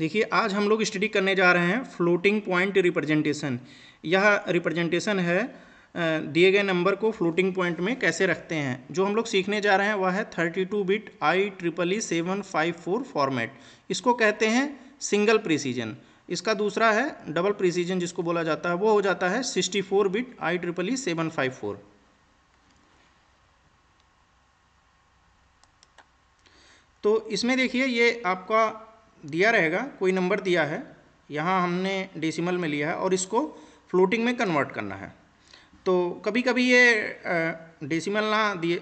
देखिए आज हम लोग स्टडी करने जा रहे हैं फ्लोटिंग पॉइंट रिप्रेजेंटेशन यह रिप्रेजेंटेशन है दिए गए नंबर को फ्लोटिंग पॉइंट में कैसे रखते हैं जो हम लोग सीखने जा रहे हैं वह है thirty two bit I triple E seven five four format इसको कहते हैं सिंगल प्रिसीजन इसका दूसरा है डबल प्रिसीजन जिसको बोला जाता है वो हो जाता है sixty four bit I triple E seven five four तो इसमें देखिए ये आपका दिया रहेगा कोई नंबर दिया है यहाँ हमने डेसिमल में लिया है और इसको फ्लोटिंग में कन्वर्ट करना है तो कभी कभी ये डेसिमल ना दिए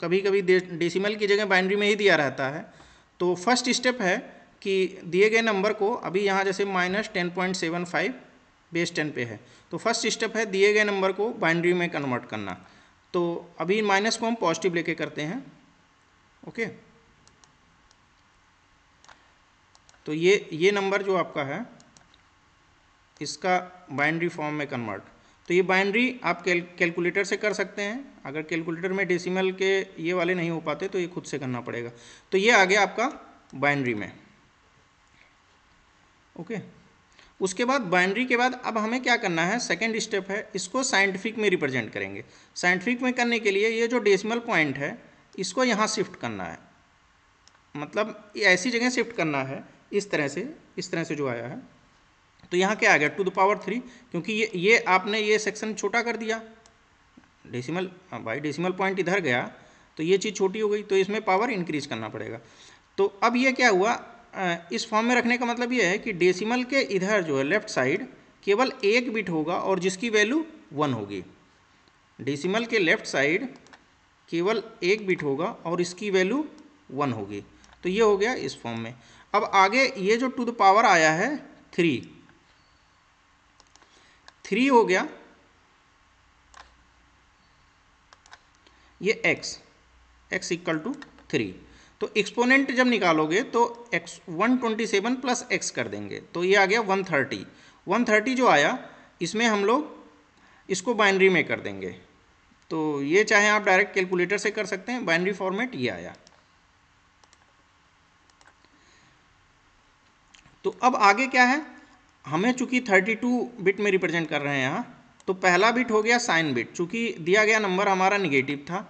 कभी कभी डेसिमल की जगह बाइनरी में ही दिया रहता है तो फर्स्ट स्टेप है कि दिए गए नंबर को अभी यहाँ जैसे minus ten point seven five base ten पे है तो फर्स्ट स्टेप है दिए गए नंबर को बाइनरी में कन्वर्ट करना तो अभी माइनस को हम पॉजिटिव लेके करते हैं ओके okay? तो ये ये नंबर जो आपका है इसका बाइंड्री फॉर्म में कन्वर्ट तो ये बाइंड्री आप कैल कैलकुलेटर से कर सकते हैं अगर कैलकुलेटर में डेसिमल के ये वाले नहीं हो पाते तो ये खुद से करना पड़ेगा तो ये आ गया आपका बाइंड्री में ओके उसके बाद बाइंड्री के बाद अब हमें क्या करना है सेकेंड स्टेप है इसको साइंटिफिक में रिप्रेजेंट करेंगे साइंटिफिक में करने के लिए ये जो डेसिमल पॉइंट है इसको यहाँ शिफ्ट करना है मतलब ऐसी जगह शिफ्ट करना है इस तरह से इस तरह से जो आया है तो यहाँ क्या आ गया टू द पावर थ्री क्योंकि ये ये आपने ये सेक्शन छोटा कर दिया डेसिमल हाँ भाई डेसिमल पॉइंट इधर गया तो ये चीज़ छोटी हो गई तो इसमें पावर इंक्रीज करना पड़ेगा तो अब ये क्या हुआ इस फॉर्म में रखने का मतलब ये है कि डेसिमल के इधर जो है लेफ्ट साइड केवल एक बिट होगा और जिसकी वैल्यू वन होगी डेसिमल के लेफ्ट साइड केवल एक बिट होगा और इसकी वैल्यू वन होगी तो ये हो गया इस फॉर्म में अब आगे ये जो टू द पावर आया है थ्री थ्री हो गया ये x x equal to three तो एक्सपोनेंट जब निकालोगे तो x 127 प्लस एक्स कर देंगे तो ये आ गया 130 130 जो आया इसमें हम लोग इसको बाइनरी में कर देंगे तो ये चाहे आप डायरेक्ट कैलकुलेटर से कर सकते हैं बाइनरी फॉर्मेट ये आया तो अब आगे क्या है हमें चूंकि 32 बिट में रिप्रेजेंट कर रहे हैं यहाँ तो पहला बिट हो गया साइन बिट चूंकि दिया गया नंबर हमारा निगेटिव था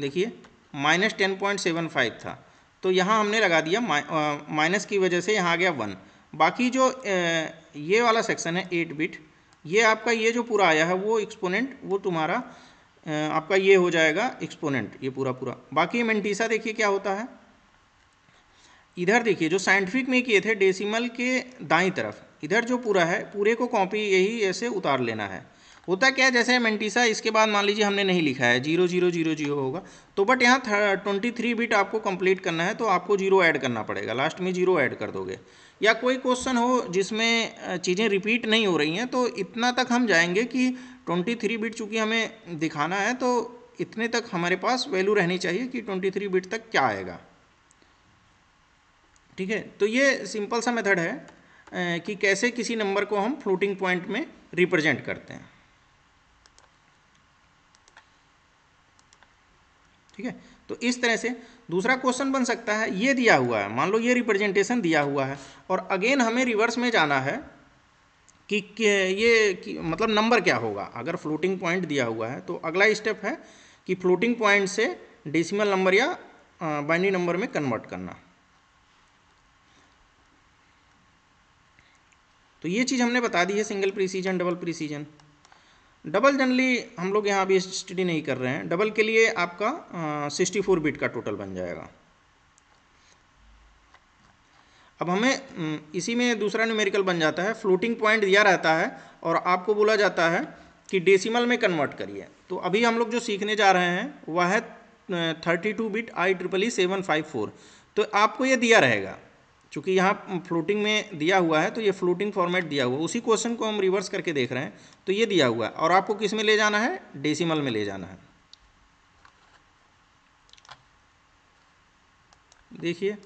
देखिए minus ten point seven five था तो यहाँ हमने लगा दिया माइनस की वजह से यहाँ आ गया वन बाकी जो ये वाला सेक्शन है एट बिट ये आपका ये जो पूरा आया है वो एक्सपोनेंट वो तुम्हारा आपका ये हो जाएगा एक्सपोनेंट ये पूरा पूरा बाकी मेंटीसा देखिए क्या होता है इधर देखिए जो साइंटिफिक में किए थे डेसिमल के दाई तरफ इधर जो पूरा है पूरे को कॉपी यही ऐसे उतार लेना है होता क्या है जैसे मेंटिसा इसके बाद मान लीजिए हमने नहीं लिखा है जीरो जीरो जीरो जीरो होगा तो बट यहाँ ट्वेंटी थ्री बिट आपको कंप्लीट करना है तो आपको जीरो ऐड करना पड़ेगा लास्ट में जीरो ऐड कर दोगे या कोई क्वेश्चन हो जिसमें चीज़ें रिपीट नहीं हो रही हैं तो इतना तक हम जाएंगे कि ट्वेंटी थ्री बिट चूँकि हमें दिखाना है तो इतने तक हमारे पास वैल्यू रहनी चाहिए कि ट्वेंटी थ्री बिट तक क्या आएगा ठीक है तो ये सिंपल सा मेथड है कि कैसे किसी नंबर को हम फ्लोटिंग पॉइंट में रिप्रेजेंट करते हैं ठीक है तो इस तरह से दूसरा क्वेश्चन बन सकता है ये दिया हुआ है मान लो ये रिप्रेजेंटेशन दिया हुआ है और अगेन हमें रिवर्स में जाना है कि ये कि, मतलब नंबर क्या होगा अगर फ्लोटिंग पॉइंट दिया हुआ है तो अगला स्टेप है कि फ्लोटिंग पॉइंट से डेसिमल नंबर या बाइनरी नंबर में कन्वर्ट करना तो ये चीज़ हमने बता दी है single precision double precision double generally हम लोग यहाँ अभी स्टडी नहीं कर रहे हैं डबल के लिए आपका सिक्सटी फोर बीट का टोटल बन जाएगा अब हमें इसी में दूसरा न्यूमेरिकल बन जाता है फ्लोटिंग पॉइंट दिया रहता है और आपको बोला जाता है कि डेसिमल में कन्वर्ट करिए तो अभी हम लोग जो सीखने जा रहे हैं वह है thirty two bit I triple E seven five four तो आपको ये दिया रहेगा चूंकि यहाँ फ्लोटिंग में दिया हुआ है तो ये फ्लोटिंग फॉर्मेट दिया हुआ है उसी क्वेश्चन को हम रिवर्स करके देख रहे हैं तो ये दिया हुआ है और आपको किस में ले जाना है डेसिमल में ले जाना है देखिए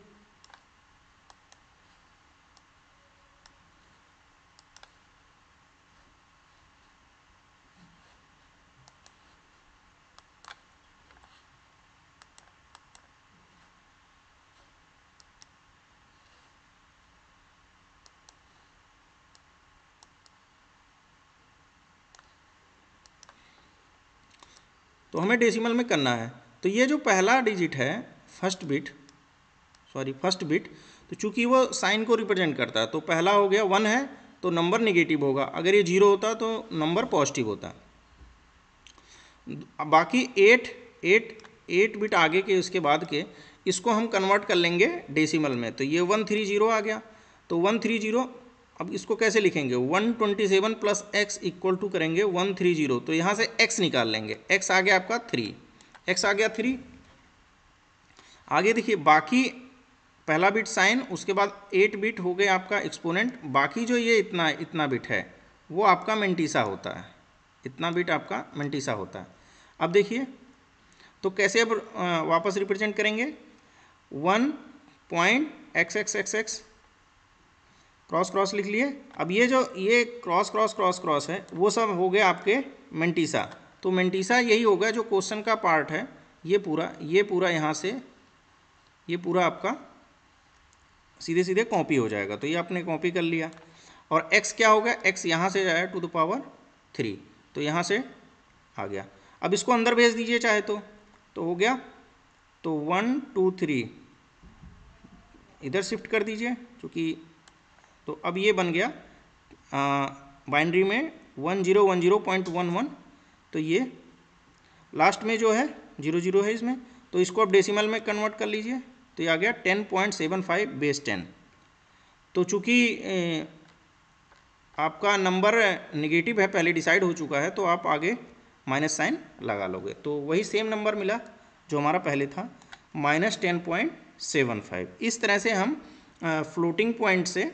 तो हमें डेसिमल में करना है तो ये जो पहला डिजिट है first bit sorry first bit तो चूंकि वो साइन को रिप्रेजेंट करता है तो पहला हो गया वन है तो नंबर निगेटिव होगा अगर ये जीरो होता तो नंबर पॉजिटिव होता बाकी एट एट एट बिट आगे के उसके बाद के इसको हम कन्वर्ट कर लेंगे डेसिमल में तो ये वन थ्री जीरो आ गया तो वन थ्री जीरो अब इसको कैसे लिखेंगे 127 twenty seven plus x equal to करेंगे 130 तो यहाँ से x निकाल लेंगे x आ गया आपका थ्री x आ गया थ्री आगे देखिए बाकी पहला बिट साइन उसके बाद एट बिट हो गए आपका एक्सपोनेंट बाकी जो ये इतना इतना बिट है वो आपका मेंटीसा होता है इतना बिट आपका मेंटीसा होता है अब देखिए तो कैसे अब वापस रिप्रेजेंट करेंगे one point x x x x cross cross लिख लिए अब ये जो ये क्रॉस क्रॉस क्रॉस क्रॉस है वो सब हो गए आपके मेंटिसा तो मेंटिसा यही होगा जो क्वेश्चन का पार्ट है ये पूरा ये पूरा यहाँ से ये पूरा आपका सीधे सीधे कॉपी हो जाएगा तो ये आपने कॉपी कर लिया और एक्स क्या हो गया एक्स यहाँ से जाए टू द पावर थ्री तो यहाँ से आ गया अब इसको अंदर भेज दीजिए चाहे तो तो हो गया तो वन टू थ्री इधर शिफ्ट कर दीजिए क्योंकि तो अब ये बन गया बाइंड्री में one zero one zero point one one तो ये लास्ट में जो है जीरो जीरो है इसमें तो इसको आप डेसिमल में कन्वर्ट कर लीजिए तो ये आ गया ten point seven five base ten तो चूँकि आपका नंबर निगेटिव है पहले डिसाइड हो चुका है तो आप आगे माइनस साइन लगा लोगे तो वही सेम नंबर मिला जो हमारा पहले था minus ten point seven five इस तरह से हम फ्लोटिंग पॉइंट से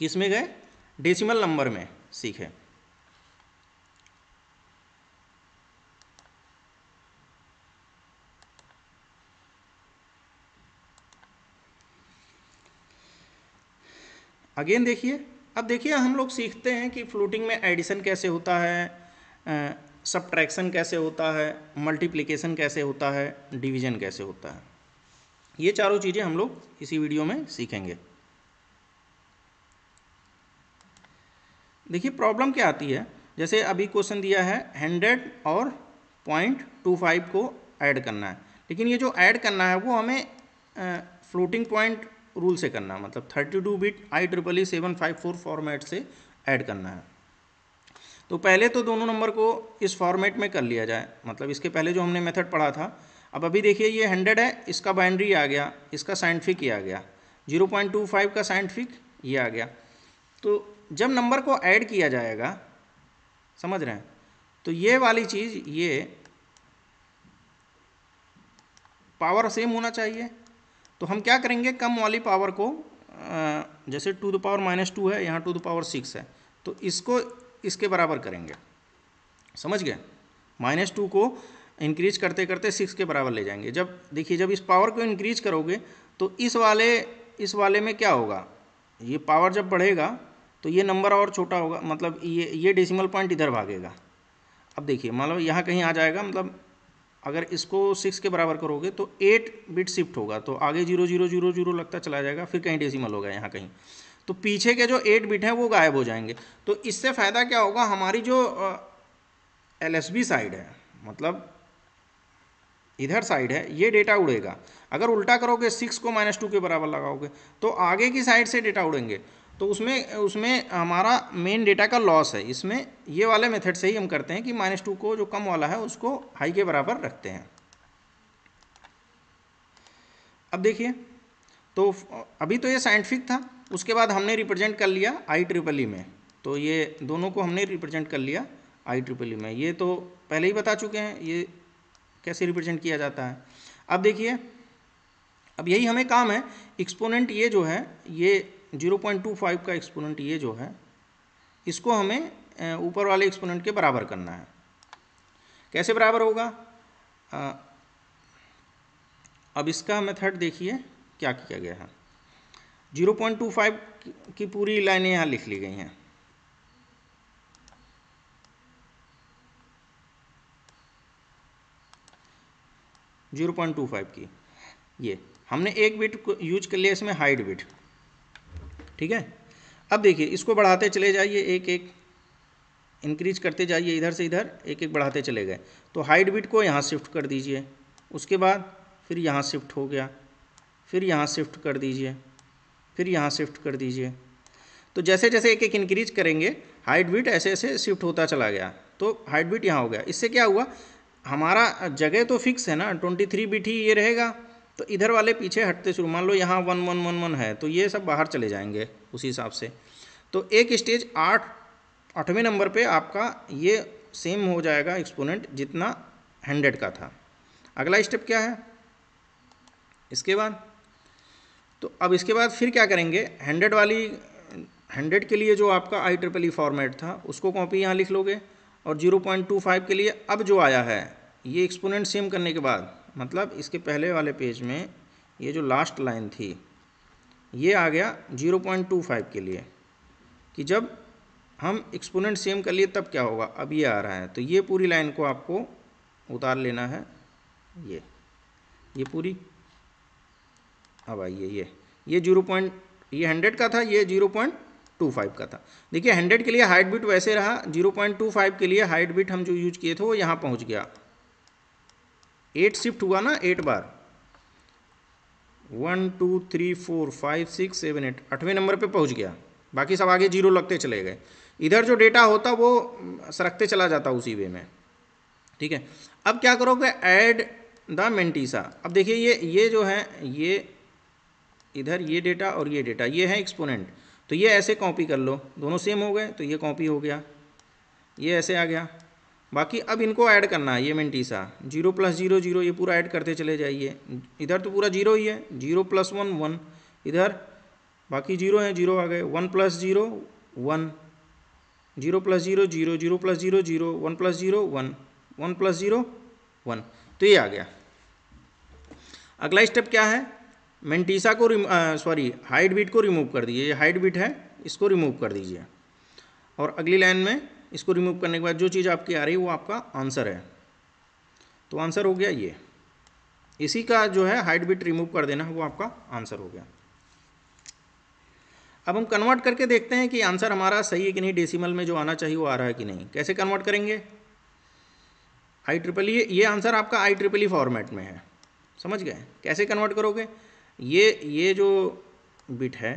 किस में गए डेसिमल नंबर में सीखे अगेन देखिए अब देखिए हम लोग सीखते हैं कि फ्लोटिंग में एडिशन कैसे होता है सब्ट्रैक्शन कैसे होता है मल्टीप्लिकेशन कैसे होता है डिवीजन कैसे होता है ये चारों चीज़ें हम लोग इसी वीडियो में सीखेंगे देखिए प्रॉब्लम क्या आती है जैसे अभी क्वेश्चन दिया है हंड्रेड और पॉइंट टू फाइव को ऐड करना है लेकिन ये जो ऐड करना है वो हमें फ्लोटिंग पॉइंट रूल से करना है मतलब thirty two bit I triple E seven five four format से ऐड करना है तो पहले तो दोनों नंबर को इस फॉर्मेट में कर लिया जाए मतलब इसके पहले जो हमने मेथड पढ़ा था अब अभी देखिए ये हंड्रेड है इसका बाइंड्री आ गया इसका साइंटिफिक ये आ गया जीरो पॉइंट टू फाइव का साइंटिफिक ये आ गया तो जब नंबर को ऐड किया जाएगा समझ रहे हैं तो ये वाली चीज़ ये पावर सेम होना चाहिए तो हम क्या करेंगे कम वाली पावर को जैसे two the power minus two है यहाँ टू द पावर सिक्स है तो इसको इसके बराबर करेंगे समझ गए माइनस टू को इंक्रीज करते करते सिक्स के बराबर ले जाएंगे जब देखिए जब इस पावर को इंक्रीज करोगे तो इस वाले इस वाले में क्या होगा ये पावर जब बढ़ेगा तो ये नंबर और छोटा होगा मतलब ये ये डेसिमल पॉइंट इधर भागेगा अब देखिए मान लो यहाँ कहीं आ जाएगा मतलब अगर इसको सिक्स के बराबर करोगे तो एट बिट शिफ्ट होगा तो आगे जीरो जीरो जीरो जीरो लगता चला जाएगा फिर कहीं डेसिमल होगा यहाँ कहीं तो पीछे के जो एट बिट हैं वो गायब हो जाएंगे तो इससे फ़ायदा क्या होगा हमारी जो एल एस बी साइड है मतलब इधर साइड है ये डेटा उड़ेगा अगर उल्टा करोगे सिक्स को माइनस टू के बराबर लगाओगे तो आगे की साइड से डेटा उड़ेंगे तो उसमें उसमें हमारा मेन डेटा का लॉस है इसमें ये वाले मेथड से ही हम करते हैं कि माइनस टू को जो कम वाला है उसको हाई के बराबर रखते हैं अब देखिए तो अभी तो ये साइंटिफिक था उसके बाद हमने रिप्रेजेंट कर लिया आई ट्रिपल ई में तो ये दोनों को हमने रिप्रेजेंट कर लिया आई ट्रिपल ई में ये तो पहले ही बता चुके हैं ये कैसे रिप्रेजेंट किया जाता है अब देखिए अब यही हमें काम है एक्सपोनेंट ये जो है ये जीरो पॉइंट टू फाइव का एक्सपोनेंट ये जो है इसको हमें ऊपर वाले एक्सपोनेंट के बराबर करना है कैसे बराबर होगा अब इसका मेथड देखिए क्या किया गया है जीरो पॉइंट टू फाइव की पूरी लाइनें यहाँ लिख ली गई हैं जीरो पॉइंट टू फाइव की ये हमने एक बिट यूज कर लिया इसमें हाइट बिट ठीक है अब देखिए इसको बढ़ाते चले जाइए एक एक इंक्रीज करते जाइए इधर से इधर एक एक बढ़ाते चले गए तो हाइट बिट को यहाँ शिफ्ट कर दीजिए उसके बाद फिर यहाँ शिफ्ट हो गया फिर यहाँ शिफ्ट कर दीजिए फिर यहाँ शिफ्ट कर दीजिए तो जैसे जैसे एक एक इंक्रीज करेंगे हाइट बिट ऐसे ऐसे शिफ्ट होता चला गया तो हाइट बिट यहाँ हो गया इससे क्या हुआ हमारा जगह तो फिक्स है ना ट्वेंटी थ्री बिट ही ये रहेगा तो इधर वाले पीछे हटते शुरू मान लो यहाँ वन वन वन वन है तो ये सब बाहर चले जाएंगे उसी हिसाब से तो एक स्टेज आठ आठवें नंबर पे आपका ये सेम हो जाएगा एक्सपोनेंट जितना हंड्रेड का था अगला स्टेप क्या है इसके बाद तो अब इसके बाद फिर क्या करेंगे हंड्रेड वाली हंड्रेड के लिए जो आपका आई ट्रिपल ई फॉर्मेट था उसको कॉपी यहाँ लिख लोगे और जीरो पॉइंट टू फाइव के लिए अब जो आया है ये एक्सपोनेंट सेम करने के बाद मतलब इसके पहले वाले पेज में ये जो लास्ट लाइन थी ये आ गया 0.25 के लिए कि जब हम एक्सपोनेंट सेम कर लिए तब क्या होगा अब ये आ रहा है तो ये पूरी लाइन को आपको उतार लेना है ये ये पूरी अब आइए ये ये जीरो पॉइंट ये हंड्रेड का था ये जीरो पॉइंट टू फाइव का था देखिए हंड्रेड के लिए हाइट बिट वैसे रहा जीरो पॉइंट टू फाइव के लिए हाइट बिट हम जो यूज किए थे वो यहाँ पहुँच गया एट शिफ्ट हुआ ना एट बार one two three four five six seven eight आठवें नंबर पे पहुंच गया बाकी सब आगे जीरो लगते चले गए इधर जो डेटा होता वो सरकते चला जाता उसी वे में ठीक है अब क्या करोगे ऐड द मेंटीसा अब देखिए ये ये जो है ये इधर ये डेटा और ये डेटा ये है एक्सपोनेंट तो ये ऐसे कॉपी कर लो दोनों सेम हो गए तो ये कॉपी हो गया ये ऐसे आ गया बाकी अब इनको ऐड करना है ये mantissa zero plus zero zero ये पूरा ऐड करते चले जाइए इधर तो पूरा जीरो ही है जीरो प्लस वन वन इधर बाकी जीरो हैं जीरो आ गए one plus zero one zero plus zero zero zero plus zero zero one plus zero one one plus zero one तो ये आ गया अगला स्टेप क्या है मेंटीसा को सॉरी हाइट बीट को रिमूव कर दीजिए ये हाइट बीट है इसको रिमूव कर दीजिए और अगली लाइन में इसको रिमूव करने के बाद जो चीज़ आपकी आ रही है वो आपका आंसर है तो आंसर हो गया ये इसी का जो है हाइट बिट रिमूव कर देना है वो आपका आंसर हो गया अब हम कन्वर्ट करके देखते हैं कि आंसर हमारा सही है कि नहीं डेसिमल में जो आना चाहिए वो आ रहा है कि नहीं कैसे कन्वर्ट करेंगे आई ट्रिपल ई ये आंसर आपका आई ट्रिपल ई फॉर्मेट में है समझ गए कैसे कन्वर्ट करोगे ये ये जो बिट है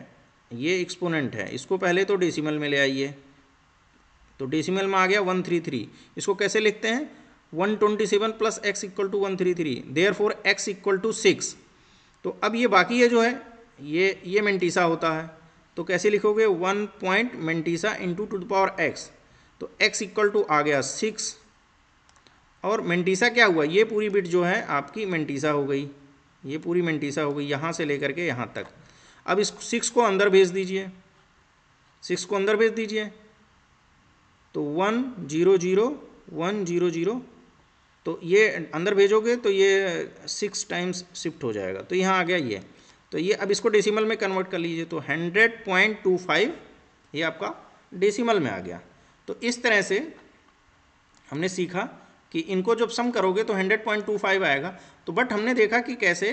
ये एक्सपोनेंट है इसको पहले तो डेसिमल में ले आइए तो डेसिमल में आ गया वन थ्री थ्री इसको कैसे लिखते हैं one twenty seven plus x equal to one three three therefore x equal to six तो अब ये बाकी है जो है ये ये मेंटीसा होता है तो कैसे लिखोगे one point mantissa into two the power x तो एक्स इक्वल टू आ गया सिक्स और मेंटीसा क्या हुआ ये पूरी बिट जो है आपकी मेंटीसा हो गई ये पूरी मेंटीसा हो गई यहाँ से लेकर के यहाँ तक अब इस सिक्स को अंदर भेज दीजिए सिक्स को अंदर भेज दीजिए तो one zero zero one zero zero तो ये अंदर भेजोगे तो ये सिक्स टाइम्स शिफ्ट हो जाएगा तो यहाँ आ गया ये तो ये अब इसको डेसिमल में कन्वर्ट कर लीजिए तो हंड्रेड पॉइंट टू फाइव ये आपका डेसिमल में आ गया तो इस तरह से हमने सीखा कि इनको जब सम करोगे तो हंड्रेड पॉइंट टू फाइव आएगा तो बट हमने देखा कि कैसे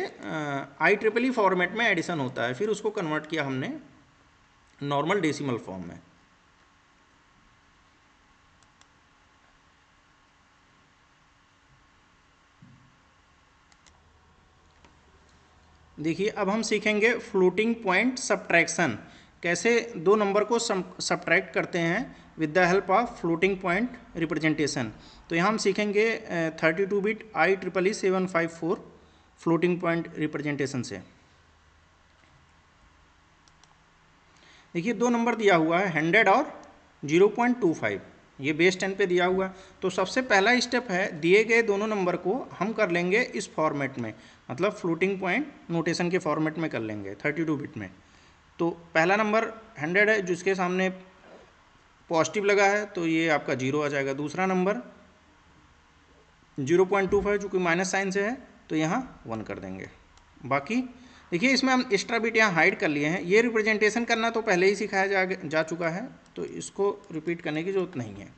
आई ट्रिपल ई फॉर्मेट में एडिशन होता है फिर उसको कन्वर्ट किया हमने नॉर्मल डेसिमल फॉर्म में देखिए अब हम सीखेंगे फ्लोटिंग पॉइंट सब्ट्रैक्शन कैसे दो नंबर को सब्ट्रैक्ट करते हैं with the help of floating point representation तो यहाँ हम सीखेंगे thirty two bit I triple E seven five four floating point representation से देखिए दो नंबर दिया हुआ है हंड्रेड और जीरो पॉइंट टू फाइव ये बेस टेन पे दिया हुआ है तो सबसे पहला स्टेप है दिए गए दोनों नंबर को हम कर लेंगे इस फॉर्मेट में मतलब फ्लोटिंग पॉइंट नोटेशन के फॉर्मेट में कर लेंगे थर्टी टू बिट में तो पहला नंबर हंड्रेड है जिसके सामने पॉजिटिव लगा है तो ये आपका जीरो आ जाएगा दूसरा number zero point two five चूँकि माइनस साइन से है तो यहाँ वन कर देंगे बाकी देखिए इसमें हम एक्स्ट्रा बिट यहाँ हाइड कर लिए हैं ये रिप्रेजेंटेशन करना तो पहले ही सिखाया जा जा चुका है तो इसको रिपीट करने की जरूरत नहीं है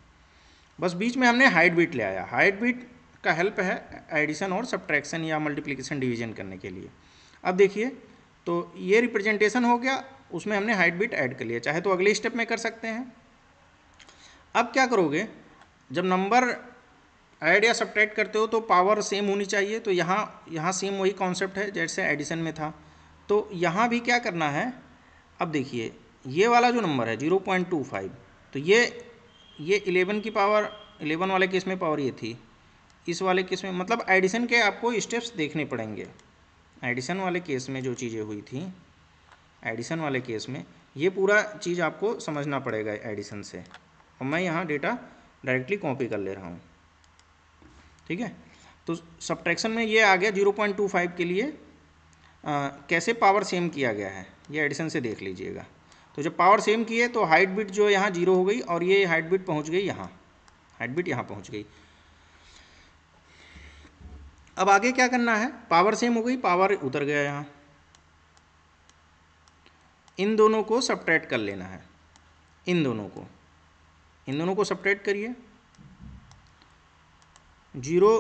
बस बीच में हमने हाइट बिट ले आया हाइट बिट का हेल्प है एडिशन और सब्ट्रैक्शन या मल्टीप्लिकेशन डिवीजन करने के लिए अब देखिए तो ये रिप्रेजेंटेशन हो गया उसमें हमने हाइट बिट ऐड कर लिया चाहे तो अगले स्टेप में कर सकते हैं अब क्या करोगे जब नंबर ऐड या सब्ट्रैक्ट करते हो तो पावर सेम होनी चाहिए तो यहाँ यहाँ सेम वही कॉन्सेप्ट है जैसे एडिशन में था तो यहाँ भी क्या करना है अब देखिए ये वाला जो नंबर है जीरो पॉइंट टू फाइव तो ये ये इलेवन की पावर इलेवन वाले केस में पावर ये थी इस वाले केस में मतलब एडिशन के आपको स्टेप्स देखने पड़ेंगे एडिशन वाले केस में जो चीज़ें हुई थी एडिशन वाले केस में ये पूरा चीज़ आपको समझना पड़ेगा एडिशन से और मैं यहाँ डेटा डायरेक्टली कॉपी कर ले रहा हूँ ठीक है तो सब्ट्रैक्शन में ये आ गया 0.25 के लिए आ, कैसे पावर सेम किया गया है ये एडिशन से देख लीजिएगा तो जब पावर सेम किए तो हाइट बिट जो यहाँ जीरो हो गई और ये हाइट बिट पहुँच गई यहाँ हाइट बिट यहाँ पहुँच गई अब आगे क्या करना है पावर सेम हो गई पावर उतर गया यहाँ इन दोनों को सब्ट्रैक्ट कर लेना है इन दोनों को इन दोनों को सब्ट्रैक्ट करिए जीरो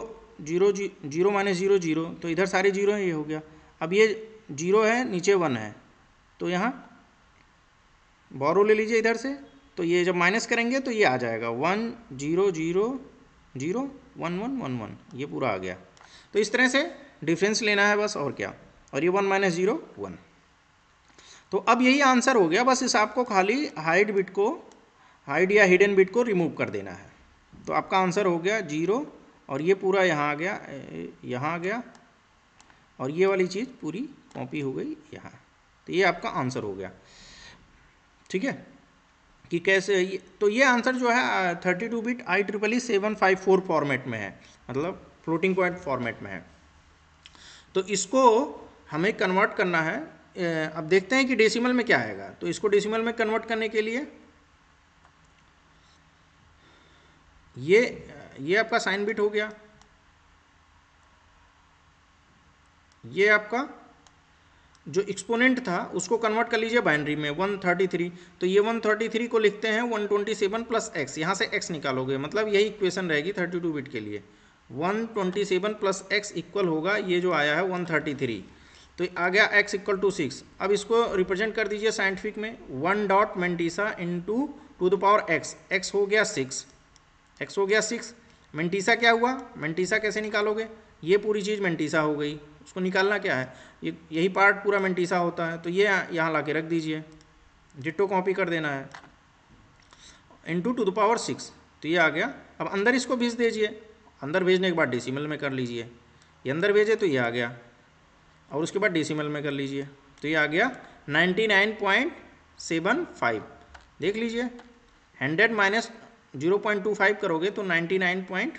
जीरो जी, जीरो माइनस जीरो जीरो तो इधर सारे जीरो ये हो गया अब ये जीरो है नीचे वन है तो यहाँ बोरो ले लीजिए इधर से तो ये जब माइनस करेंगे तो ये आ जाएगा one zero zero zero one one one one ये पूरा आ गया तो इस तरह से डिफरेंस लेना है बस और क्या और ये वन माइनस जीरो वन तो अब यही आंसर हो गया बस इस आपको खाली हाइड बिट को हाइड या हिडन बिट को रिमूव कर देना है तो आपका आंसर हो गया जीरो और ये पूरा यहाँ आ गया यहाँ आ गया और ये वाली चीज़ पूरी कॉपी हो गई यहाँ तो ये आपका आंसर हो गया ठीक है कि कैसे ये तो ये आंसर जो है thirty two bit I triple E seven five four format में है मतलब फ्लोटिंग पॉइंट फॉर्मेट में है तो इसको हमें कन्वर्ट करना है अब देखते हैं कि डेसिमल में क्या आएगा तो इसको डेसिमल में कन्वर्ट करने के लिए ये ये आपका साइन बिट हो गया ये आपका जो एक्सपोनेंट था उसको कन्वर्ट कर लीजिए बाइनरी में 133 तो ये 133 को लिखते हैं 127 प्लस एक्स यहाँ से एक्स निकालोगे मतलब यही इक्वेशन रहेगी 32 बिट के लिए one twenty seven plus x equal होगा ये जो आया है वन थर्टी थ्री तो आ गया एक्स इक्वल टू सिक्स अब इसको रिप्रेजेंट कर दीजिए साइंटिफिक में one dot mantissa into two the power x x हो गया सिक्स एक्स हो गया सिक्स मेंटिसा क्या हुआ मेंटिसा कैसे निकालोगे ये पूरी चीज़ मेंटिसा हो गई उसको निकालना क्या है ये यही पार्ट पूरा मेंटिसा होता है तो ये यहाँ ला के रख दीजिए डिट्टो कॉपी कर देना है into two the power six तो ये आ गया अब अंदर इसको भेज दीजिए अंदर भेजने के बाद डेसिमल में कर लीजिए ये अंदर भेजे तो ये आ गया और उसके बाद डेसिमल में कर लीजिए तो ये आ गया ninety nine point seven five देख लीजिए hundred minus zero point two five करोगे तो ninety nine point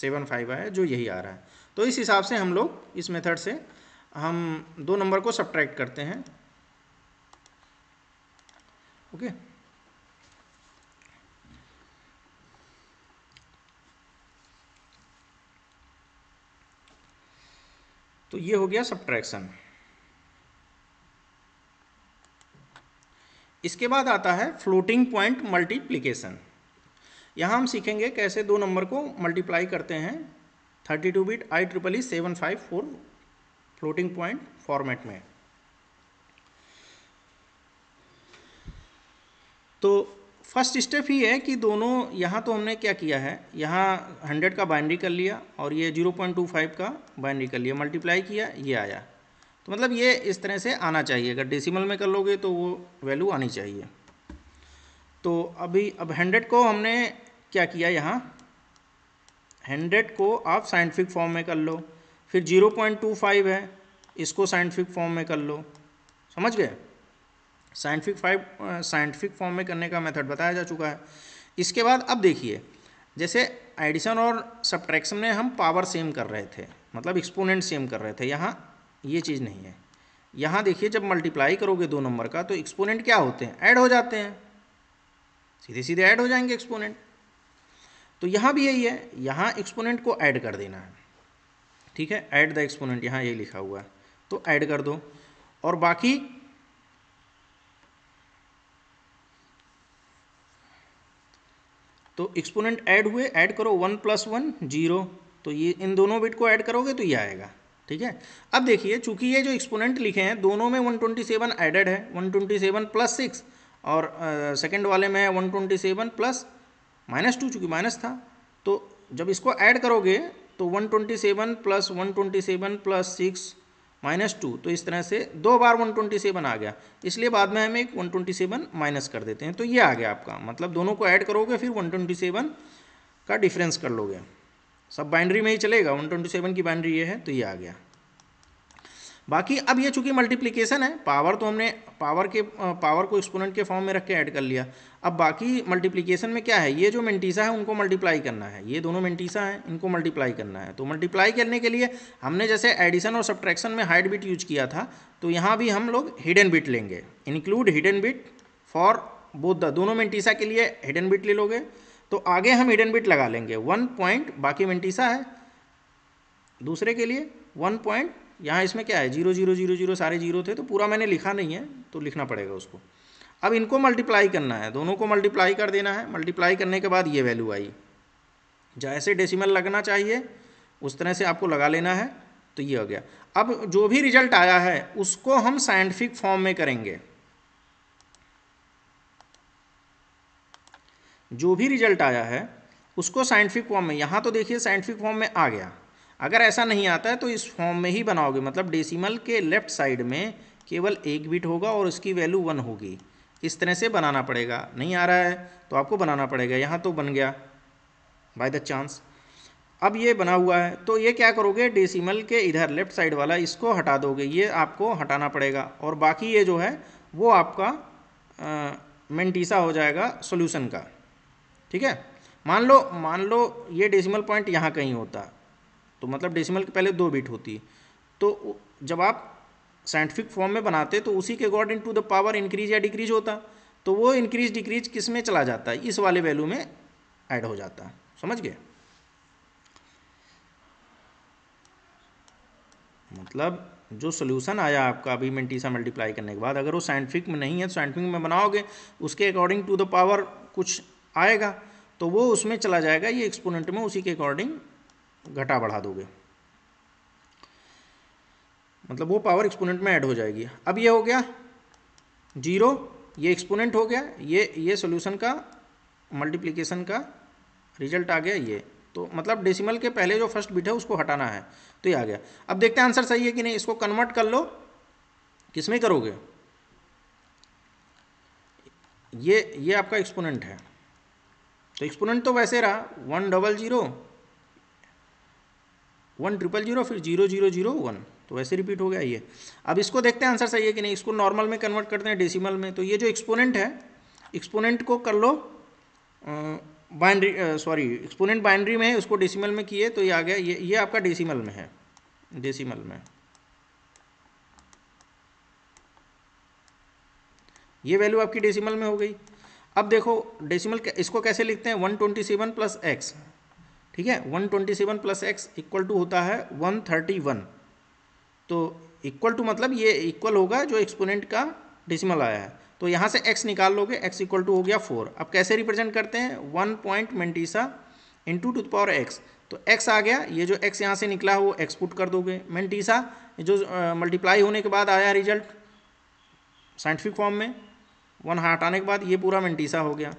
seven five आया जो यही आ रहा है तो इस हिसाब से हम लोग इस मेथड से हम दो नंबर को सब्ट्रैक्ट करते हैं ओके okay? तो ये हो गया सब्ट्रैक्शन इसके बाद आता है फ्लोटिंग पॉइंट मल्टीप्लीकेशन यहाँ हम सीखेंगे कैसे दो नंबर को मल्टीप्लाई करते हैं thirty two bit I triple E seven five four floating point format में तो फर्स्ट स्टेप ही है कि दोनों यहाँ तो हमने क्या किया है यहाँ 100 का बाइंड्री कर लिया और ये 0.25 का बाइंड्री कर लिया मल्टीप्लाई किया ये आया तो मतलब ये इस तरह से आना चाहिए अगर डेसिमल में कर लोगे तो वो वैल्यू आनी चाहिए तो अभी अब हंड्रेड को हमने क्या किया यहाँ हंड्रेड को आप साइंटिफिक फॉर्म में कर लो फिर जीरो पॉइंट टू फाइव है इसको साइंटिफिक फॉर्म में कर लो समझ गए साइंटिफिक फाइव साइंटिफिक फॉर्म में करने का मेथड बताया जा चुका है इसके बाद अब देखिए जैसे एडिशन और सब्ट्रैक्शन में हम पावर सेम कर रहे थे मतलब एक्सपोनेंट सेम कर रहे थे यहाँ ये चीज़ नहीं है यहाँ देखिए जब मल्टीप्लाई करोगे दो नंबर का तो एक्सपोनेंट क्या होते हैं ऐड हो जाते हैं सीधे सीधे ऐड हो जाएंगे एक्सपोनेंट तो यहाँ भी यही है यहाँ एक्सपोनेंट को ऐड कर देना है ठीक है ऐड द एक्सपोनेंट यहाँ ये लिखा हुआ है तो ऐड कर दो और बाकी तो एक्सपोनेंट ऐड हुए ऐड करो वन प्लस वन जीरो तो ये इन दोनों बिट को ऐड करोगे तो ये आएगा ठीक है अब देखिए चूंकि ये जो एक्सपोनेंट लिखे हैं दोनों में 127 एडेड है 127 प्लस सिक्स और सेकेंड uh, वाले में है 127 प्लस माइनस टू चूँकि माइनस था तो जब इसको ऐड करोगे तो 127 plus seven plus six minus two तो इस तरह से दो बार वन ट्वेंटी सेवन आ गया इसलिए बाद में हम एक वन ट्वेंटी सेवन माइनस कर देते हैं तो ये आ गया आपका मतलब दोनों को ऐड करोगे फिर वन ट्वेंटी सेवन का डिफरेंस कर लोगे सब बाइंड्री में ही चलेगा वन ट्वेंटी सेवन की बाइंड्री ये है तो ये आ गया बाकी अब ये चूंकि मल्टीप्लीकेशन है पावर तो हमने पावर के पावर को एक्सपोनेंट के फॉर्म में रख के ऐड कर लिया अब बाकी मल्टीप्लीकेशन में क्या है ये जो मेंटीसा है उनको मल्टीप्लाई करना है ये दोनों मेंटीसा हैं इनको मल्टीप्लाई करना है तो मल्टीप्लाई करने के लिए हमने जैसे एडिशन और सब्ट्रैक्शन में हाइड बिट यूज किया था तो यहाँ भी हम लोग हिडन बिट लेंगे include hidden bit for both the दोनों मेंटीसा के लिए हिडन बिट ले लोगे तो आगे हम हिडन बिट लगा लेंगे वन पॉइंट बाकी मेंटीसा है दूसरे के लिए वन पॉइंट यहाँ इसमें क्या है जीरो जीरो जीरो जीरो सारे जीरो थे तो पूरा मैंने लिखा नहीं है तो लिखना पड़ेगा उसको अब इनको मल्टीप्लाई करना है दोनों को मल्टीप्लाई कर देना है मल्टीप्लाई करने के बाद ये वैल्यू आई जैसे डेसिमल लगना चाहिए उस तरह से आपको लगा लेना है तो ये हो गया अब जो भी रिजल्ट आया है उसको हम साइंटिफिक फॉर्म में करेंगे जो भी रिजल्ट आया है उसको साइंटिफिक फॉर्म में यहाँ तो देखिए साइंटिफिक फॉर्म में आ गया अगर ऐसा नहीं आता है तो इस फॉर्म में ही बनाओगे मतलब डेसिमल के लेफ्ट साइड में केवल एक बिट होगा और उसकी वैल्यू वन होगी इस तरह से बनाना पड़ेगा नहीं आ रहा है तो आपको बनाना पड़ेगा यहाँ तो बन गया बाय द चांस अब ये बना हुआ है तो ये क्या करोगे डेसिमल के इधर लेफ्ट साइड वाला इसको हटा दोगे ये आपको हटाना पड़ेगा और बाकी ये जो है वो आपका आ, मेंटीसा हो जाएगा सोल्यूशन का ठीक है मान लो मान लो ये डेसिमल पॉइंट यहाँ कहीं होता तो मतलब डेसिमल के पहले दो बिट होती तो जब आप साइंटिफिक फॉर्म में बनाते तो उसी के according to the power increase या डिक्रीज होता तो वो इंक्रीज डिक्रीज किस में चला जाता है इस वाले वैल्यू में ऐड हो जाता समझ गए मतलब जो सोल्यूशन आया आपका अभी मेंटीसा मल्टीप्लाई करने के बाद अगर वो साइंटिफिक में नहीं है तो साइंटिफिक में बनाओगे उसके अकॉर्डिंग टू द पावर कुछ आएगा तो वो उसमें चला जाएगा ये एक्सपोनेंट में उसी के अकॉर्डिंग घटा बढ़ा दोगे मतलब वो पावर एक्सपोनेंट में ऐड हो जाएगी अब ये हो गया जीरो ये एक्सपोनेंट हो गया ये ये सोल्यूशन का मल्टीप्लीकेशन का रिजल्ट आ गया ये तो मतलब डेसिमल के पहले जो फर्स्ट बिट है उसको हटाना है तो ये आ गया अब देखते हैं आंसर सही है कि नहीं इसको कन्वर्ट कर लो किस में करोगे ये ये आपका एक्सपोनेंट है तो एक्सपोनेंट तो वैसे रहा one double zero one triple zero फिर जीरो जीरो जीरो वन तो वैसे रिपीट हो गया ये अब इसको देखते हैं आंसर सही है कि नहीं इसको नॉर्मल में कन्वर्ट करते हैं डेसिमल में तो ये जो एक्सपोनेंट है एक्सपोनेंट को कर लो बाइनरी सॉरी एक्सपोनेंट बाइनरी में है उसको डेसिमल में किए तो ये आ गया ये ये आपका डेसिमल में है डेसिमल में ये वैल्यू आपकी डेसिमल में हो गई अब देखो डेसिमल इसको कैसे लिखते हैं one twenty seven plus x ठीक है one twenty seven plus x equal to होता है वन थर्टी वन तो इक्वल टू मतलब ये इक्वल होगा जो एक्सपोनेंट का डिसिमल आया है तो यहाँ से x निकाल लोगे x इक्वल टू हो गया फोर अब कैसे रिप्रेजेंट करते हैं one point mantissa into two power x तो x आ गया ये जो x यहाँ से निकला वो x पुट कर दोगे मेंटीसा जो मल्टीप्लाई होने के बाद आया रिजल्ट साइंटिफिक फॉर्म में वन हाँ हटाने के बाद ये पूरा मेंटीसा हो गया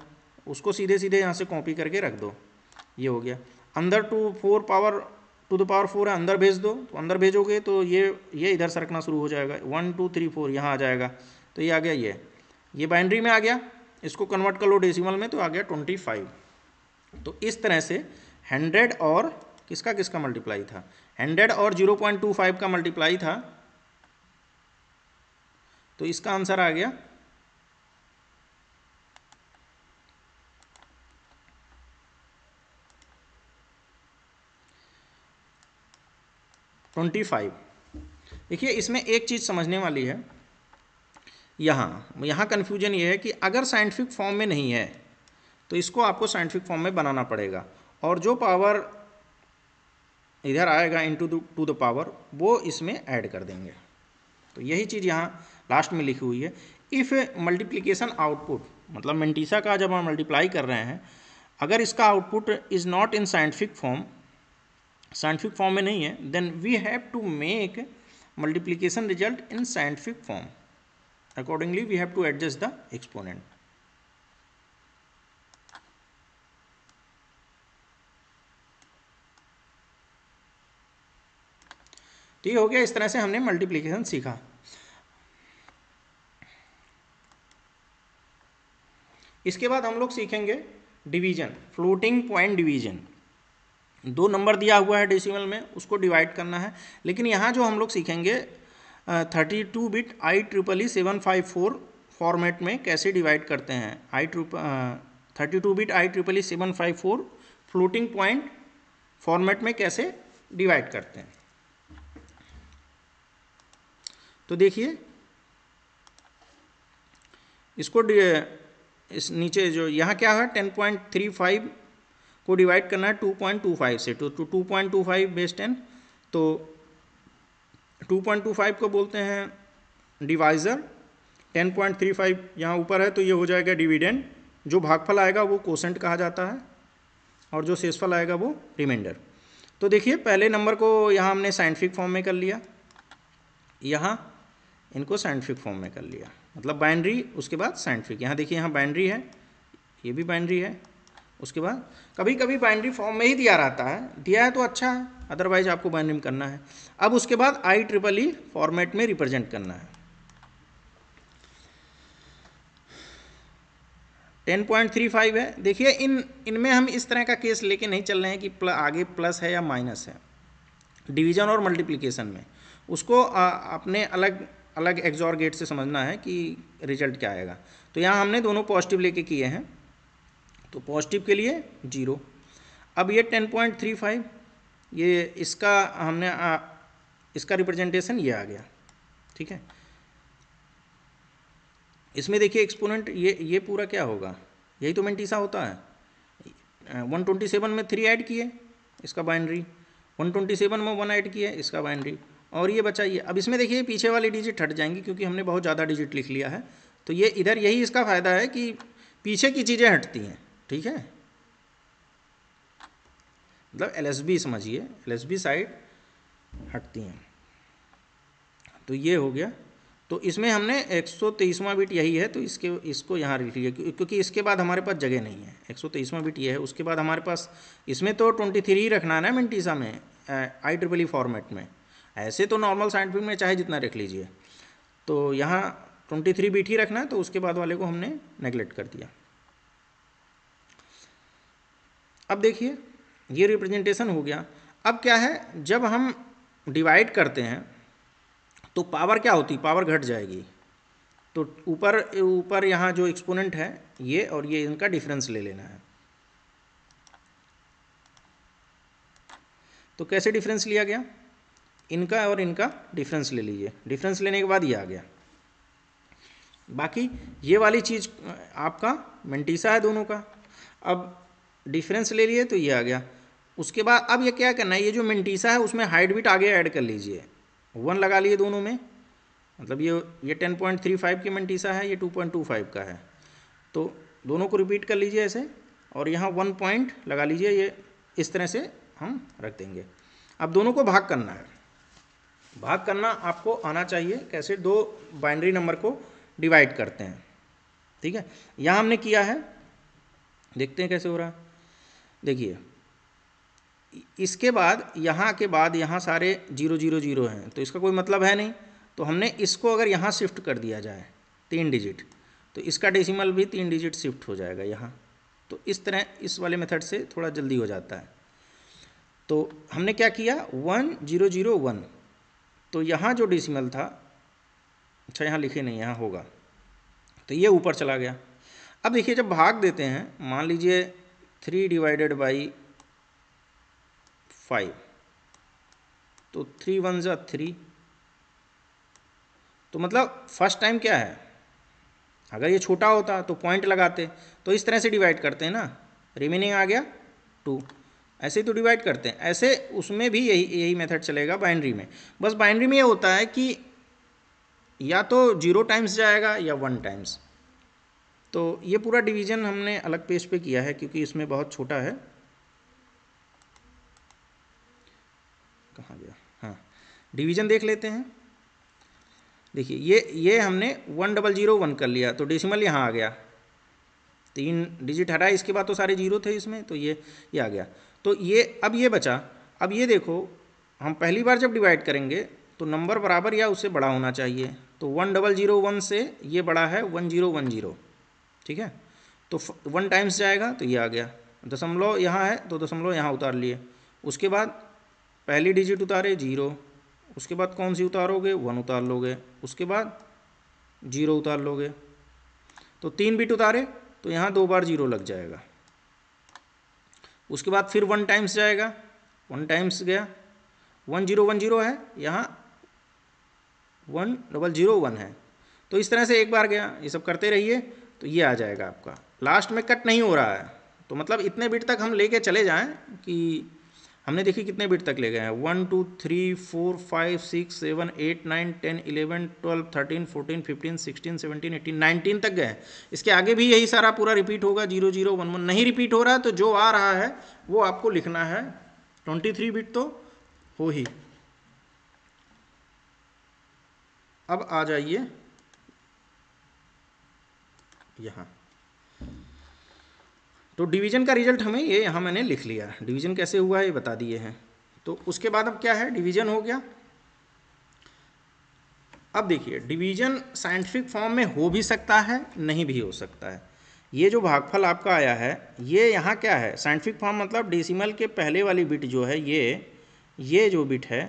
उसको सीधे सीधे यहाँ से कॉपी करके रख दो ये हो गया अंदर two four power two the power four है अंदर भेज दो तो अंदर भेजोगे तो ये ये इधर सरकना शुरू हो जाएगा वन टू थ्री फोर यहाँ आ जाएगा तो ये आ गया ये ये बाइंड्री में आ गया इसको कन्वर्ट कर लो डेसिमल में तो आ गया ट्वेंटी फाइव तो इस तरह से हंड्रेड और किसका किसका मल्टीप्लाई था हंड्रेड और जीरो पॉइंट टू फाइव का मल्टीप्लाई था तो इसका आंसर आ गया ट्वेंटी फाइव देखिए इसमें एक चीज़ समझने वाली है यहाँ यहाँ कन्फ्यूजन ये है कि अगर साइंटिफिक फॉर्म में नहीं है तो इसको आपको साइंटिफिक फॉर्म में बनाना पड़ेगा और जो पावर इधर आएगा into two the power वो इसमें ऐड कर देंगे तो यही चीज़ यहाँ लास्ट में लिखी हुई है इफ़ मल्टीप्लीकेशन आउटपुट मतलब मेंटिसा का जब हम मल्टीप्लाई कर रहे हैं अगर इसका output is not in scientific form scientific form में नहीं है then we have to make multiplication result in scientific form accordingly we have to adjust the exponent तो ये हो गया इस तरह से हमने मल्टीप्लीकेशन सीखा इसके बाद हम लोग सीखेंगे डिवीजन फ्लोटिंग पॉइंट डिवीजन दो नंबर दिया हुआ है डेसिमल में उसको डिवाइड करना है लेकिन यहाँ जो हम लोग सीखेंगे thirty two bit I triple E seven five four format में कैसे डिवाइड करते हैं I trip thirty two bit I triple E seven five four floating point format में कैसे डिवाइड करते हैं तो देखिए इसको इस नीचे जो यहाँ क्या है टेन पॉइंट थ्री फाइव को डिवाइड करना है टू पॉइंट टू फाइव से तो two point two five base ten तो टू पॉइंट टू फाइव को बोलते हैं divisor ten point three five यहाँ ऊपर है तो ये हो जाएगा डिविडेंड जो भागफल आएगा वो कोसेंट कहा जाता है और जो शेषफल आएगा वो रिमाइंडर तो देखिए पहले नंबर को यहाँ हमने साइंटिफिक फॉर्म में कर लिया यहाँ इनको साइंटिफिक फॉर्म में कर लिया मतलब बाइंड्री उसके बाद साइंटिफिक यहाँ देखिए यहाँ बाइंड्री है ये भी बाइंड्री है उसके बाद कभी कभी बाइनरी फॉर्म में ही दिया रहता है दिया है तो अच्छा है अदरवाइज आपको बाइनरी में करना है अब उसके बाद आई ट्रिपल ई फॉर्मेट में रिप्रेजेंट करना है 10.35 है देखिए इन इनमें हम इस तरह का केस लेके नहीं चल रहे हैं कि प्ल, आगे प्लस है या माइनस है डिवीजन और मल्टीप्लिकेशन में उसको आ, अपने अलग अलग एग्जॉर गेट से समझना है कि रिजल्ट क्या आएगा तो यहाँ हमने दोनों पॉजिटिव लेके किए हैं तो पॉजिटिव के लिए जीरो अब ये टेन पॉइंट थ्री फाइव ये इसका हमने आ, इसका रिप्रेजेंटेशन ये आ गया ठीक है इसमें देखिए एक्सपोनेंट ये ये पूरा क्या होगा यही तो मेंटीसा होता है वन ट्वेंटी सेवन में थ्री ऐड किए इसका बाइनरी वन ट्वेंटी सेवन में वन ऐड किए इसका बाइनरी और ये बचा ये अब इसमें देखिए पीछे वाली डिजिट हट जाएंगी क्योंकि हमने बहुत ज़्यादा डिजिट लिख लिया है तो ये इधर यही इसका फ़ायदा है कि पीछे की चीज़ें हटती हैं ठीक है मतलब एल एस बी समझिए एल एस बी साइड हटती हैं तो ये हो गया तो इसमें हमने एक सौ तेईसवां बिट यही है तो इसके इसको यहाँ लिख लिया क्योंकि इसके बाद हमारे पास जगह नहीं है एक सौ तेईसवां बिट ये है उसके बाद हमारे पास इसमें तो ट्वेंटी थ्री ही रखना है ना मिनटीसा में आई ट्रिपल ई फॉर्मेट में ऐसे तो नॉर्मल साइंटिफिक में चाहे जितना रख लीजिए तो यहाँ ट्वेंटी थ्री बीट ही रखना है तो उसके बाद वाले को हमने नेगलेक्ट कर दिया अब देखिए ये रिप्रेजेंटेशन हो गया अब क्या है जब हम डिवाइड करते हैं तो पावर क्या होती पावर घट जाएगी तो ऊपर ऊपर यहाँ जो एक्सपोनेंट है ये और ये इनका डिफरेंस ले लेना है तो कैसे डिफरेंस लिया गया इनका और इनका डिफरेंस ले लीजिए डिफरेंस लेने के बाद ये आ गया बाकी ये वाली चीज़ आपका मेंटिसा है दोनों का अब डिफरेंस ले लिए तो ये आ गया उसके बाद अब ये क्या करना है ये जो मिनटीसा है उसमें हाइट बिट आगे ऐड कर लीजिए वन लगा लिए दोनों में मतलब ये ये टेन पॉइंट थ्री फाइव की मिनटीसा है ये टू पॉइंट टू फाइव का है तो दोनों को रिपीट कर लीजिए ऐसे और यहाँ वन पॉइंट लगा लीजिए ये इस तरह से हम रख देंगे अब दोनों को भाग करना है भाग करना आपको आना चाहिए कैसे दो बाइंड्री नंबर को डिवाइड करते हैं ठीक है यहाँ हमने किया है देखते हैं कैसे हो रहा है देखिए इसके बाद यहाँ के बाद यहाँ सारे जीरो जीरो जीरो हैं तो इसका कोई मतलब है नहीं तो हमने इसको अगर यहाँ शिफ्ट कर दिया जाए तीन डिजिट तो इसका डेसिमल भी तीन डिजिट शिफ्ट हो जाएगा यहाँ तो इस तरह इस वाले मेथड से थोड़ा जल्दी हो जाता है तो हमने क्या किया वन जीरो जीरो वन तो यहाँ जो डेसिमल था अच्छा यहाँ लिखे नहीं यहाँ होगा तो ये ऊपर चला गया अब देखिए जब भाग देते हैं मान लीजिए थ्री डिवाइडेड बाई फाइव तो थ्री वन जो थ्री तो मतलब फर्स्ट टाइम क्या है अगर ये छोटा होता तो पॉइंट लगाते तो इस तरह से डिवाइड करते हैं ना रिमेनिंग आ गया टू ऐसे ही तो डिवाइड करते हैं ऐसे उसमें भी यही यही मेथड चलेगा बाइनरी में बस बाइनरी में ये होता है कि या तो जीरो टाइम्स जाएगा या वन टाइम्स तो ये पूरा डिवीज़न हमने अलग पेज पे किया है क्योंकि इसमें बहुत छोटा है कहाँ गया हाँ डिवीज़न देख लेते हैं देखिए ये ये हमने वन डबल जीरो वन कर लिया तो डेसिमल यहाँ आ गया तीन डिजिट हटाए इसके बाद तो सारे जीरो थे इसमें तो ये ये आ गया तो ये अब ये बचा अब ये देखो हम पहली बार जब डिवाइड करेंगे तो नंबर बराबर या उससे बड़ा होना चाहिए तो वन डबल जीरो वन से ये बड़ा है वन जीरो वन जीरो ठीक है तो वन टाइम्स जाएगा तो ये आ गया दशमलव यहाँ है तो दशमलव यहाँ उतार लिए उसके बाद पहली डिजिट उतारे जीरो उसके बाद कौन सी उतारोगे वन उतार लोगे उसके बाद जीरो उतार लोगे तो तीन बिट उतारे तो यहाँ दो बार जीरो लग जाएगा उसके बाद फिर वन टाइम्स जाएगा वन टाइम्स गया वन जीरो वन जीरो है यहाँ वन डबल जीरो वन है तो इस तरह से एक बार गया ये सब करते रहिए तो ये आ जाएगा आपका लास्ट में कट नहीं हो रहा है तो मतलब इतने बिट तक हम लेके चले जाएं कि हमने देखिए कितने बिट तक ले गए हैं one two three four five six seven eight nine ten eleven twelve thirteen fourteen fifteen sixteen seventeen eighteen nineteen तक गए इसके आगे भी यही सारा पूरा रिपीट होगा जीरो जीरो वन वन नहीं रिपीट हो रहा है तो जो आ रहा है वो आपको लिखना है ट्वेंटी थ्री बिट तो हो ही अब आ जाइए यहाँ तो डिवीजन का रिजल्ट हमें ये यहाँ मैंने लिख लिया डिवीजन कैसे हुआ है ये बता दिए हैं तो उसके बाद अब क्या है डिवीजन हो गया अब देखिए डिवीजन साइंटिफिक फॉर्म में हो भी सकता है नहीं भी हो सकता है ये जो भागफल आपका आया है ये यहाँ क्या है साइंटिफिक फॉर्म मतलब डेसिमल के पहले वाली बिट जो है ये ये जो बिट है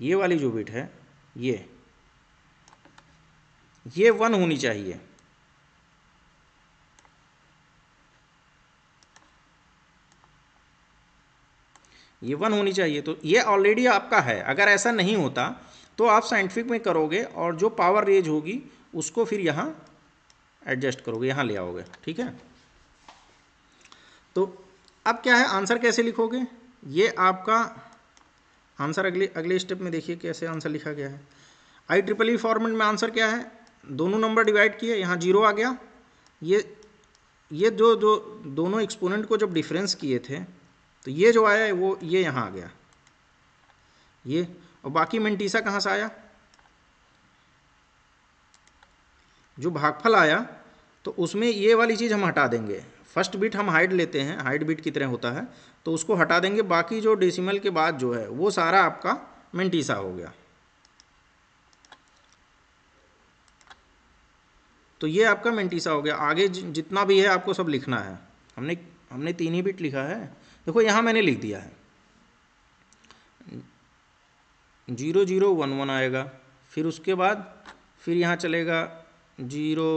ये वाली जो बिट है ये ये वन होनी चाहिए ये वन होनी चाहिए तो ये ऑलरेडी आपका है अगर ऐसा नहीं होता तो आप साइंटिफिक में करोगे और जो पावर रेज होगी उसको फिर यहाँ एडजस्ट करोगे यहाँ ले आओगे ठीक है तो अब क्या है आंसर कैसे लिखोगे ये आपका आंसर अगले अगले स्टेप में देखिए कैसे आंसर लिखा गया है आई ट्रिपल ई फॉर्मेट में आंसर क्या है दोनों नंबर डिवाइड किए यहाँ जीरो आ गया ये ये जो जो दोनों एक्सपोनेंट को जब डिफरेंस किए थे तो ये जो आया है वो ये यहाँ आ गया ये और बाकी मेंटीसा कहाँ से आया जो भागफल आया तो उसमें ये वाली चीज़ हम हटा देंगे फर्स्ट बिट हम हाइड लेते हैं हाइट बिट की तरह होता है तो उसको हटा देंगे बाकी जो डेसिमल के बाद जो है वो सारा आपका मेंटीसा हो गया तो ये आपका मेंटिसा हो गया आगे जितना भी है आपको सब लिखना है हमने हमने तीन ही बिट लिखा है देखो यहाँ मैंने लिख दिया है जीरो जीरो वन वन आएगा फिर उसके बाद फिर यहाँ चलेगा zero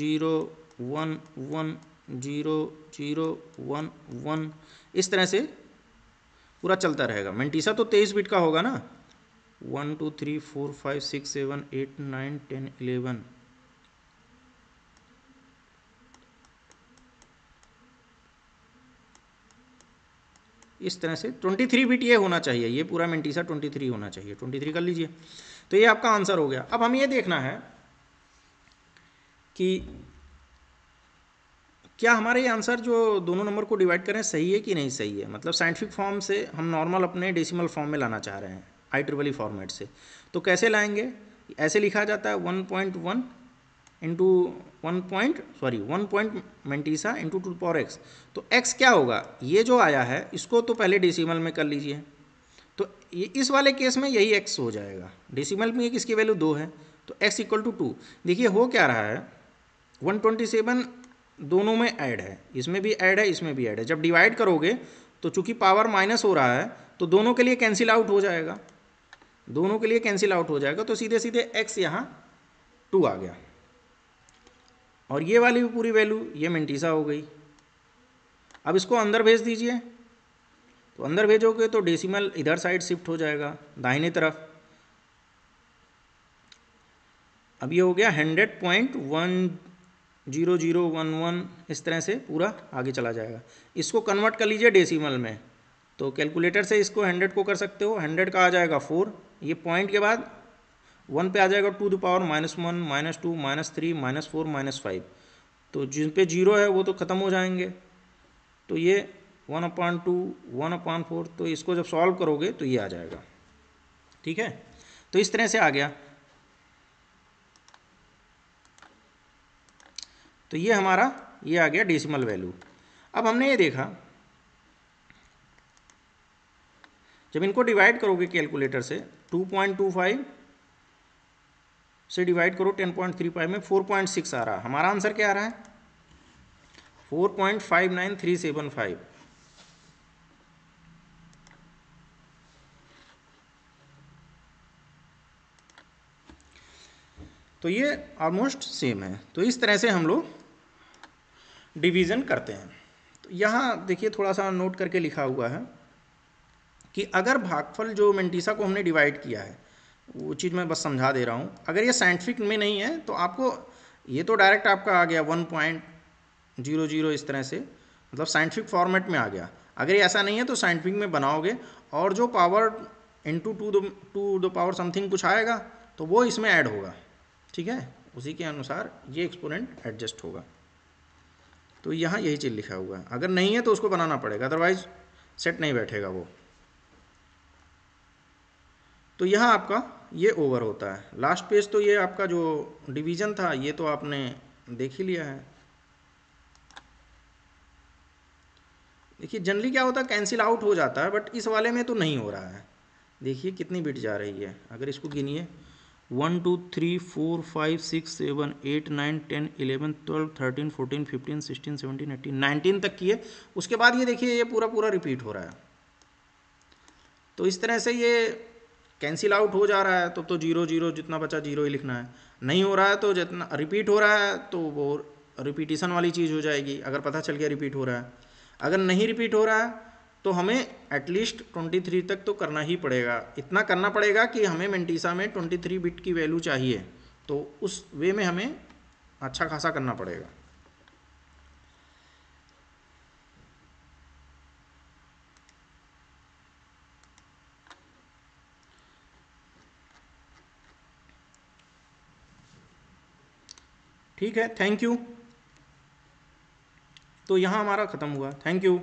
zero one one zero zero one one इस तरह से पूरा चलता रहेगा मेंटिसा तो तेईस बिट का होगा ना one two three four five six seven eight nine ten eleven इस तरह से 23 ये होना चाहिए ये पूरा मेंटीसा 23 होना चाहिए 23 कर लीजिए तो ये आपका आंसर हो गया अब हमें ये देखना है कि क्या हमारे ये आंसर जो दोनों नंबर को डिवाइड करें सही है कि नहीं सही है मतलब साइंटिफिक फॉर्म से हम नॉर्मल अपने डेसिमल फॉर्म में लाना चाह रहे हैं आई ट्रिपल ई फॉर्मेट से तो कैसे लाएंगे ऐसे लिखा जाता है one point one into one point sorry one point mantissa into two power x तो एक्स क्या होगा ये जो आया है इसको तो पहले डेसिमल में कर लीजिए तो ये इस वाले केस में यही एक्स हो जाएगा डेसिमल में किसकी वैल्यू दो है तो एक्स इक्वल टू टू देखिए हो क्या रहा है वन ट्वेंटी सेवन दोनों में ऐड है इसमें भी ऐड है इसमें भी ऐड है जब डिवाइड करोगे तो चूंकि पावर माइनस हो रहा है तो दोनों के लिए कैंसिल आउट हो जाएगा दोनों के लिए कैंसिल आउट हो जाएगा तो सीधे सीधे एक्स यहाँ टू आ गया और ये वाली भी पूरी वैल्यू ये मिनटीसा हो गई अब इसको अंदर भेज दीजिए तो अंदर भेजोगे तो डेसिमल इधर साइड शिफ्ट हो जाएगा दाहिने तरफ अब ये हो गया hundred point one zero zero one one इस तरह से पूरा आगे चला जाएगा इसको कन्वर्ट कर लीजिए डेसिमल में तो कैलकुलेटर से इसको हंड्रेड को कर सकते हो हंड्रेड का आ जाएगा फोर ये पॉइंट के बाद वन पे आ जाएगा two the power minus one minus two minus three minus four minus five तो जिन पे जीरो है वो तो ख़त्म हो जाएंगे तो ये one upon two one upon four तो इसको जब सॉल्व करोगे तो ये आ जाएगा ठीक है तो इस तरह से आ गया तो ये हमारा ये आ गया डेसिमल वैल्यू अब हमने ये देखा जब इनको डिवाइड करोगे कैलकुलेटर से टू पॉइंट टू फाइव से डिवाइड करो टेन पॉइंट थ्री फाइव में फोर पॉइंट सिक्स आ रहा है हमारा आंसर क्या आ रहा है four point five nine three seven five तो ये ऑलमोस्ट सेम है तो इस तरह से हम लोग डिवीज़न करते हैं तो यहाँ देखिए थोड़ा सा नोट करके लिखा हुआ है कि अगर भागफल जो मेंटिसा को हमने डिवाइड किया है वो चीज़ मैं बस समझा दे रहा हूँ अगर ये साइंटिफिक में नहीं है तो आपको ये तो डायरेक्ट आपका आ गया वन पॉइंट जीरो जीरो इस तरह से मतलब साइंटिफिक फॉर्मेट में आ गया अगर ये ऐसा नहीं है तो साइंटिफिक में बनाओगे और जो power into two two the power something कुछ आएगा तो वो इसमें ऐड होगा ठीक है उसी के अनुसार ये एक्सपोनेंट एडजस्ट होगा तो यहाँ यही चीज़ लिखा हुआ है अगर नहीं है तो उसको बनाना पड़ेगा अदरवाइज सेट नहीं बैठेगा वो तो यहाँ आपका ये ओवर होता है लास्ट पेज तो ये आपका जो डिवीजन था ये तो आपने देख ही लिया है देखिए जनरली क्या होता है कैंसिल आउट हो जाता है बट इस वाले में तो नहीं हो रहा है देखिए कितनी बिट जा रही है अगर इसको गिनिए one two three four five six seven eight nine ten eleven twelve thirteen fourteen fifteen sixteen seventeen eighteen nineteen तक की है उसके बाद ये देखिए ये पूरा पूरा रिपीट हो रहा है तो इस तरह से ये कैंसिल आउट हो जा रहा है तो तो जीरो जीरो जितना बचा जीरो ही लिखना है नहीं हो रहा है तो जितना रिपीट हो रहा है तो वो रिपीटिशन वाली चीज़ हो जाएगी अगर पता चल गया रिपीट हो रहा है अगर नहीं रिपीट हो रहा है तो हमें एटलीस्ट ट्वेंटी थ्री तक तो करना ही पड़ेगा इतना करना पड़ेगा कि हमें मेंटिसा में ट्वेंटी थ्री बिट की वैल्यू चाहिए तो उस वे में हमें अच्छा खासा करना पड़ेगा ठीक है थैंक यू तो यहाँ हमारा ख़त्म हुआ थैंक यू